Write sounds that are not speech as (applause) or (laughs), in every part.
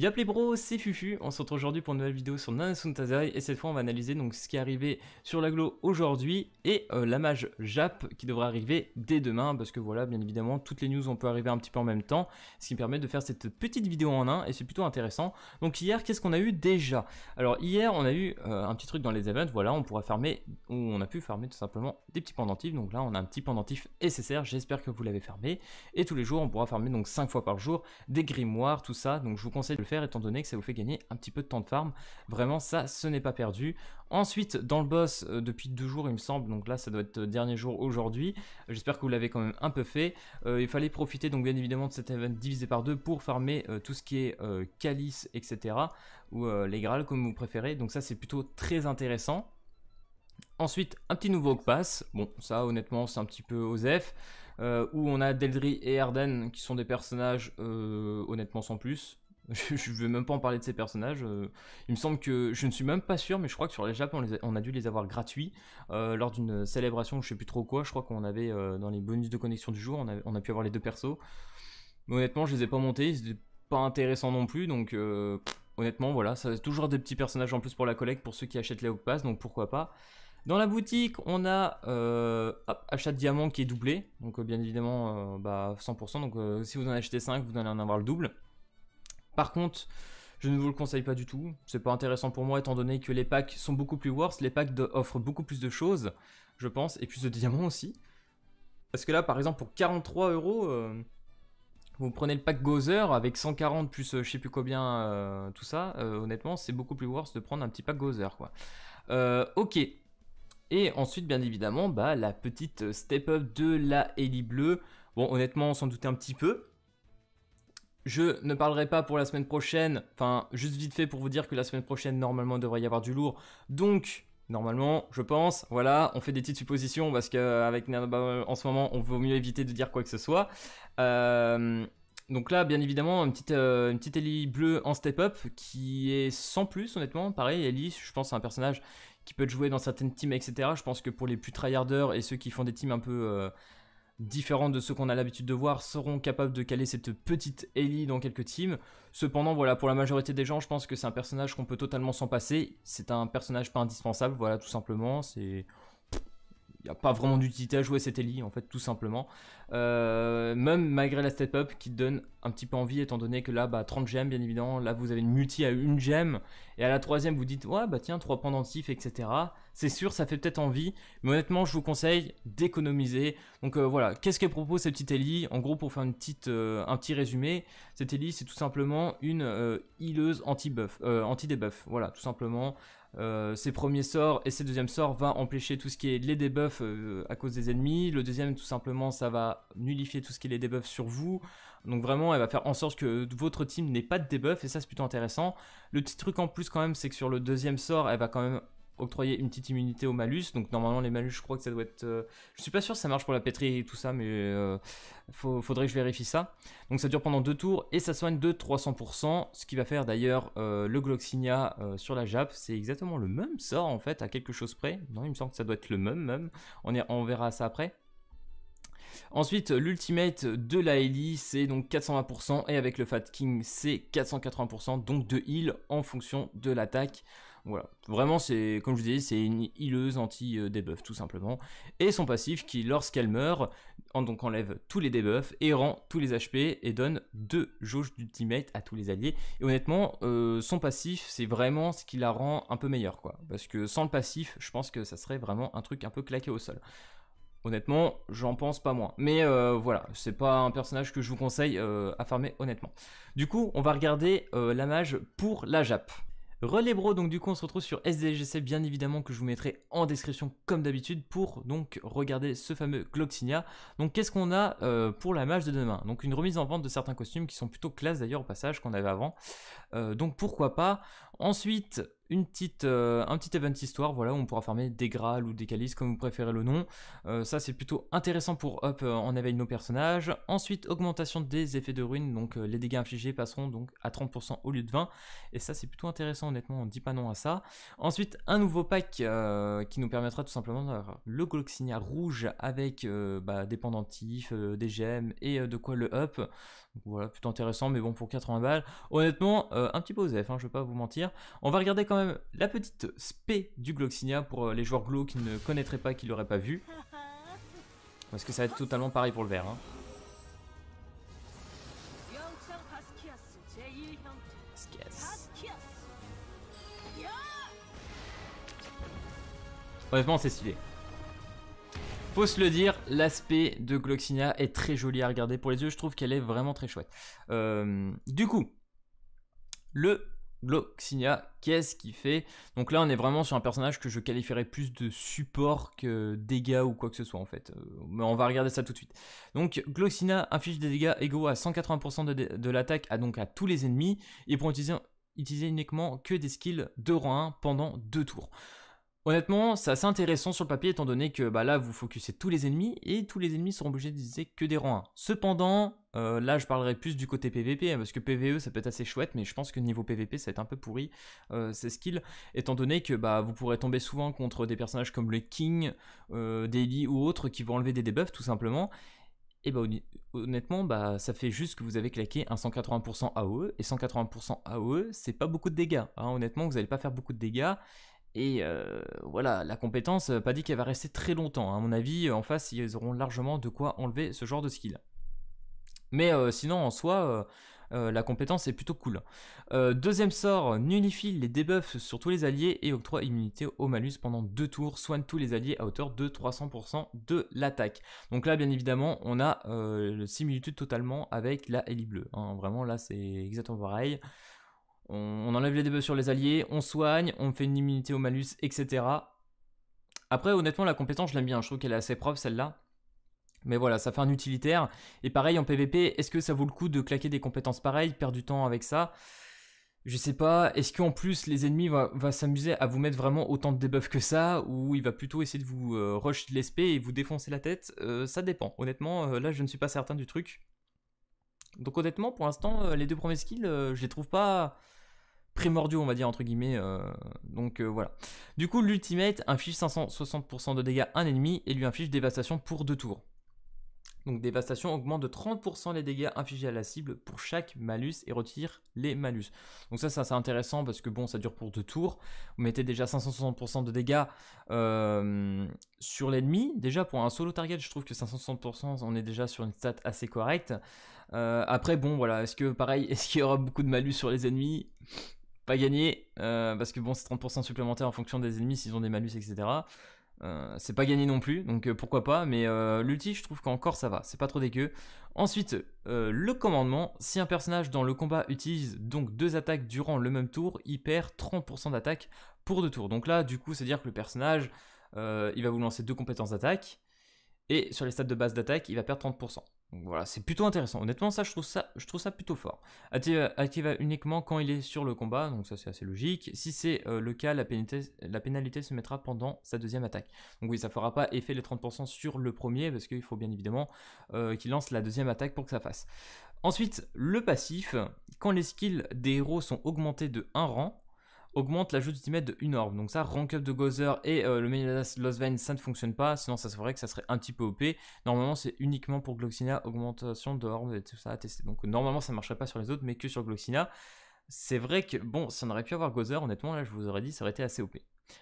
Yop les bros, c'est Fufu, on se retrouve aujourd'hui pour une nouvelle vidéo sur Nanasun Tazai et cette fois on va analyser donc ce qui est arrivé sur glo aujourd'hui et euh, la mage Jap qui devrait arriver dès demain parce que voilà bien évidemment toutes les news on peut arriver un petit peu en même temps ce qui me permet de faire cette petite vidéo en un et c'est plutôt intéressant. Donc hier qu'est-ce qu'on a eu déjà Alors hier on a eu euh, un petit truc dans les events, voilà on pourra fermer ou on a pu fermer tout simplement des petits pendentifs donc là on a un petit pendentif SSR, j'espère que vous l'avez fermé et tous les jours on pourra fermer donc 5 fois par jour des grimoires tout ça donc je vous conseille de le étant donné que ça vous fait gagner un petit peu de temps de farm. Vraiment ça ce n'est pas perdu. Ensuite dans le boss euh, depuis deux jours il me semble, donc là ça doit être euh, dernier jour aujourd'hui, j'espère que vous l'avez quand même un peu fait. Euh, il fallait profiter donc bien évidemment de cet event divisé par deux pour farmer tout ce qui est calice etc. ou les grâles comme vous préférez, donc ça c'est plutôt très intéressant. Ensuite, un petit nouveau passe Bon, ça honnêtement, c'est un petit peu Osef. où on a Deldry et Arden qui sont des personnages honnêtement sans plus. (laughs) Je ne vais même pas en parler de ces personnages. Euh, il me semble que je ne suis même pas sûr, mais je crois que sur les Japon, on, a, dû les avoir gratuits euh, lors d'une célébration, je sais plus trop quoi. Je crois qu'on avait euh, dans les bonus de connexion du jour, on a, pu avoir les deux persos. Mais honnêtement, je les ai pas montés, ils n'étaient pas intéressants non plus. Donc honnêtement, voilà, ça c'est toujours des petits personnages en plus pour la collecte pour ceux qui achètent les Pass, donc pourquoi pas. Dans la boutique, on a achat de diamants qui est doublé, donc bien évidemment bah, 100%, donc si vous en achetez 5, vous allez en avoir le double. Par contre, je ne vous le conseille pas du tout. C'est pas intéressant pour moi étant donné que les packs sont beaucoup plus worse, les packs offrent beaucoup plus de choses, je pense, et plus de diamants aussi. Parce que là, par exemple, pour 43 euros, euh, vous prenez le pack Gozer avec 140 plus je euh, je sais plus combien, euh, tout ça. honnêtement, c'est beaucoup plus worse de prendre un petit pack Gozer, ok. Et ensuite, bien évidemment, bah, la petite step-up de la Ellie bleue. Bon, honnêtement, on s'en doutait un petit peu. Je ne parlerai pas pour la semaine prochaine, enfin juste vite fait pour vous dire que la semaine prochaine normalement devrait y avoir du lourd. Donc normalement, je pense, voilà, on fait des petites suppositions parce qu'avec euh, euh, en ce moment on vaut mieux éviter de dire quoi que ce soit. Euh, donc là, bien évidemment, une petite, une petite Ellie bleue en step-up qui est sans plus, honnêtement. Pareil, Ellie, je pense, c'est un personnage qui peut être joué dans certaines teams, etc. Je pense que pour les plus tryharders et ceux qui font des teams un peu, différents de ceux qu'on a l'habitude de voir, seront capables de caler cette petite Ellie dans quelques teams. Cependant, voilà, pour la majorité des gens, je pense que c'est un personnage qu'on peut totalement s'en passer. C'est un personnage pas indispensable, voilà, tout simplement. C'est il n'y a pas vraiment d'utilité à jouer cette Ellie, en fait, tout simplement. Euh, même malgré la step up qui donne un petit peu envie étant donné que là bah 30 gemmes bien évidemment là vous avez une multi à une gemme et à la troisième vous dites ouais bah tiens 3 pendentifs etc c'est sûr ça fait peut-être envie mais honnêtement je vous conseille d'économiser donc euh, voilà qu'est-ce qu'elle propose cette petite Ellie en gros pour faire une petite, euh, un petit résumé cette Ellie c'est tout simplement une healeuse anti-buff anti-debuff voilà tout simplement ses premiers sorts et ses deuxièmes sorts vont empêcher tout ce qui est les debuffs à cause des ennemis. Le deuxième, tout simplement, ça va nullifier tout ce qui est les debuffs sur vous. Donc vraiment, elle va faire en sorte que votre team n'ait pas de debuff, et ça c'est plutôt intéressant. Le petit truc en plus quand même, c'est que sur le deuxième sort, elle va quand même octroyer une petite immunité au malus. Donc normalement les malus, je crois que ça doit être... Euh, je suis pas sûr que ça marche pour la pétrie et tout ça, mais euh, Faut... faudrait que je vérifie ça. Donc ça dure pendant deux tours et ça soigne de 300%, ce qui va faire d'ailleurs euh, le Gloxinia sur la Jap. C'est exactement le même sort en fait, à quelque chose près. Non, il me semble que ça doit être le même même. On, On verra ça après. Ensuite, l'ultimate de la Ellie, c'est donc 420% et avec le Fat King, c'est 480%, donc de heal en fonction de l'attaque. Voilà, vraiment, c'est comme je vous disais, c'est une healuse anti-debuff tout simplement. Et son passif qui, lorsqu'elle meurt, donc enlève tous les debuffs et rend tous les HP et donne deux jauges d'ultimate à tous les alliés. Et honnêtement, euh, son passif, c'est vraiment ce qui la rend un peu meilleure, quoi. Parce que sans le passif, je pense que ça serait vraiment un truc un peu claqué au sol. Honnêtement, j'en pense pas moins. Mais euh, voilà, c'est pas un personnage que je vous conseille euh, à farmer honnêtement. Du coup, on va regarder euh, la mage pour la Jap. Relais bro, donc du coup on se retrouve sur SDGC bien évidemment que je vous mettrai en description comme d'habitude pour donc regarder ce fameux Gloxinia. Donc qu'est-ce qu'on a pour la mage de demain Donc une remise en vente de certains costumes qui sont plutôt classe d'ailleurs au passage qu'on avait avant. donc pourquoi pas. Ensuite une petite, euh, un petit event histoire, voilà, où on pourra farmer des Graals ou des Calices, comme vous préférez le nom. Euh, ça, c'est plutôt intéressant pour up euh, en éveil nos personnages. Ensuite, augmentation des effets de ruines, donc les dégâts infligés passeront donc à 30% au lieu de 20. Et ça, c'est plutôt intéressant, honnêtement, on dit pas non à ça. Ensuite, un nouveau pack qui nous permettra tout simplement d'avoir le Gloxinia rouge avec bah, des pendentifs, des gemmes et de quoi le up voilà, plutôt intéressant, mais bon, pour 80 balles, honnêtement, euh, un petit peu hein, je ne vais pas vous mentir. On va regarder quand même la petite spé du Gloxinia pour euh, les joueurs glow qui ne connaîtraient pas, qui ne l'auraient pas vu. Parce que ça va être totalement pareil pour le vert. Hein. Honnêtement, c'est stylé. Faut se le dire, l'aspect de Gloxinia est très joli à regarder pour les yeux. Je trouve qu'elle est vraiment très chouette. Euh, du coup, le Gloxinia, qu'est-ce qu'il fait Donc là, on est vraiment sur un personnage que je qualifierais plus de support que dégâts ou quoi que ce soit en fait. Euh, mais on va regarder ça tout de suite. Donc Gloxina inflige des dégâts égaux à 180% de, l'attaque à, à tous les ennemis et pour utiliser, uniquement que des skills de rang 1 pendant deux tours. Honnêtement, c'est assez intéressant sur le papier étant donné que bah, là vous focussez tous les ennemis et tous les ennemis seront obligés d'utiliser que des rangs 1. Cependant, euh, là je parlerai plus du côté PVP hein, parce que PVE ça peut être assez chouette mais je pense que niveau PVP ça va être un peu pourri euh, ces skills étant donné que bah, vous pourrez tomber souvent contre des personnages comme le King, euh, Daily ou autres qui vont enlever des debuffs tout simplement et bah honnêtement bah ça fait juste que vous avez claqué un 180% AOE et 180% AOE c'est pas beaucoup de dégâts hein. honnêtement vous n'allez pas faire beaucoup de dégâts et euh, voilà, la compétence, euh, pas dit qu'elle va rester très longtemps. Hein. À mon avis, en face, ils auront largement de quoi enlever ce genre de skill. Mais euh, sinon, en soi, la compétence est plutôt cool. deuxième sort, nullifie les debuffs sur tous les alliés et octroie immunité au malus pendant deux tours, soigne tous les alliés à hauteur de 300% de l'attaque. Donc là, bien évidemment, on a similitude totalement avec la Ellie bleue. Hein. Vraiment, là, c'est exactement pareil on, enlève les debuffs sur les alliés, on soigne, on fait une immunité au malus, etc. Après, honnêtement, la compétence, je l'aime bien. Je trouve qu'elle est assez propre, celle-là. Mais voilà, ça fait un utilitaire. Et pareil, en PvP, est-ce que ça vaut le coup de claquer des compétences pareilles, perdre du temps avec ça Je sais pas. Est-ce qu'en plus, les ennemis vont va, s'amuser à vous mettre vraiment autant de debuffs que ça Ou il va plutôt essayer de vous euh, rush de l'SP et vous défoncer la tête euh, Ça dépend. Honnêtement, euh, là, je ne suis pas certain du truc. Donc honnêtement, pour l'instant, les deux premiers skills, je les trouve pas primordiaux, on va dire, entre guillemets. Euh, donc euh, voilà. Du coup, l'ultimate inflige 560% de dégâts à un ennemi et lui inflige dévastation pour deux tours. Donc dévastation augmente de 30% les dégâts infligés à la cible pour chaque malus et retire les malus. Donc ça, ça c'est intéressant parce que bon, ça dure pour deux tours. Vous mettez déjà 560% de dégâts euh, sur l'ennemi. Déjà pour un solo target, je trouve que 560%, on est déjà sur une stat assez correcte. après, bon, voilà, est-ce que pareil, (laughs) est-ce qu'il y aura beaucoup de malus sur les ennemis pas gagné, euh, parce que bon, c'est 30% supplémentaire en fonction des ennemis s'ils ont des malus, etc. Euh, c'est pas gagné non plus, donc euh, pourquoi pas, mais l'ulti, je trouve qu'encore ça va, c'est pas trop dégueu. Ensuite, le commandement, si un personnage dans le combat utilise donc deux attaques durant le même tour, il perd 30% d'attaque pour deux tours. Donc là, du coup, c'est-à-dire que le personnage, il va vous lancer deux compétences d'attaque, et sur les stats de base d'attaque, il va perdre 30%. Donc voilà, c'est plutôt intéressant. Honnêtement, ça je trouve ça, je trouve ça plutôt fort. Active uniquement quand il est sur le combat, donc ça c'est assez logique. Si c'est euh, le cas, la pénalité, la pénalité se mettra pendant sa deuxième attaque. Donc oui, ça fera pas effet les 30% sur le premier, parce qu'il faut bien évidemment euh, qu'il lance la deuxième attaque pour que ça fasse. Ensuite, le passif, quand les skills des héros sont augmentés de 1 rang, augmente l'ajout du timet de une orbe. Donc ça, rank up de Gozer et euh, le de Lost Vein, ça ne fonctionne pas, sinon ça serait que ça serait un petit peu OP. Normalement, c'est uniquement pour Gloxina, augmentation d'orbe et tout ça à tester. Donc normalement, ça ne marcherait pas sur les autres, mais que sur Gloxina. C'est vrai que, bon, ça n'aurait pu avoir Gozer, honnêtement, là, je vous aurais dit, ça aurait été assez OP.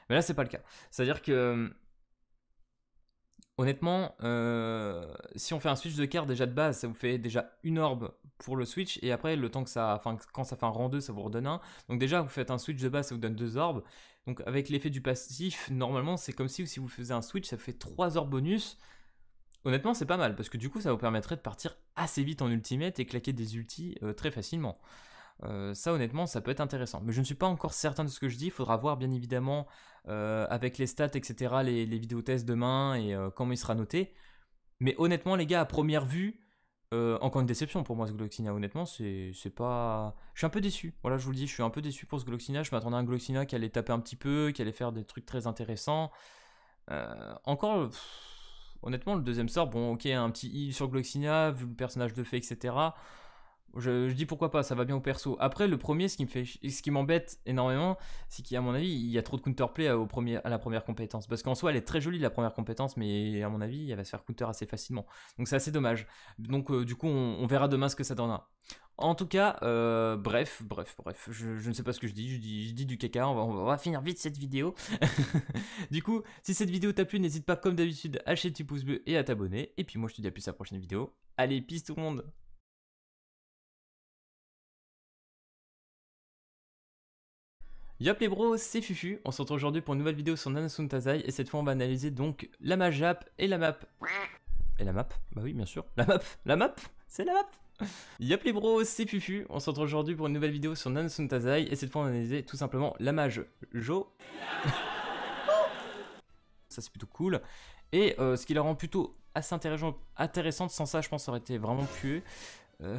Mais là, c'est pas le cas. C'est-à-dire que hum, Honnêtement, euh, si on fait un switch de carte déjà de base, ça vous fait déjà une orbe pour le switch, et après, le temps que ça, quand ça fait un rang 2, ça vous redonne un. Donc déjà, vous faites un switch de base, ça vous donne deux orbes. Donc avec l'effet du passif, normalement, c'est comme si si vous faisiez un switch, ça fait trois orbes bonus. Honnêtement, c'est pas mal, parce que du coup, ça vous permettrait de partir assez vite en ultimate et claquer des ultis euh, très facilement. Euh, ça honnêtement ça peut être intéressant. Mais je ne suis pas encore certain de ce que je dis, il faudra voir bien évidemment euh, avec les stats, etc., les, les tests demain et euh, comment il sera noté. Mais honnêtement les gars, à première vue, encore une déception pour moi ce Gloxina, honnêtement c'est pas... Je suis un peu déçu, voilà je vous le dis, je suis un peu déçu pour ce Gloxina, je m'attendais à un Gloxina qui allait taper un petit peu, qui allait faire des trucs très intéressants. encore... honnêtement, le deuxième sort, bon, ok, un petit i sur Gloxina, vu le personnage de fait, etc. Je, dis pourquoi pas, ça va bien au perso. Après, le premier, ce qui me fait, ce qui m'embête énormément, c'est qu'à mon avis, il y a trop de counterplay au premier, à la première compétence. Parce qu'en soi, elle est très jolie la première compétence, mais à mon avis, elle va se faire counter assez facilement. Donc c'est assez dommage. Donc euh, du coup, on, verra demain ce que ça donnera. En tout cas, euh, bref, bref, bref, je, ne sais pas ce que je dis, je dis, du caca, on va, finir vite cette vidéo. (laughs) du coup, si cette vidéo t'a plu, n'hésite pas comme d'habitude à acheter du pouce bleu et à t'abonner. Et puis moi, je te dis à plus à la prochaine vidéo. Allez, peace tout le monde Yop les bros, c'est Fufu, on se retrouve aujourd'hui pour une nouvelle vidéo sur Nanasun Tazai et cette fois on va analyser donc la Majap et la map. Et la map Bah oui bien sûr, la map, la map, c'est la map Yop les bros, c'est Fufu, on se retrouve aujourd'hui pour une nouvelle vidéo sur Nanasun Tazai et cette fois on va analyser tout simplement la mage Jo. (laughs) ça c'est plutôt cool. Et euh, ce qui la rend plutôt assez intéressante, intéressante, sans ça je pense ça aurait été vraiment pué. Euh,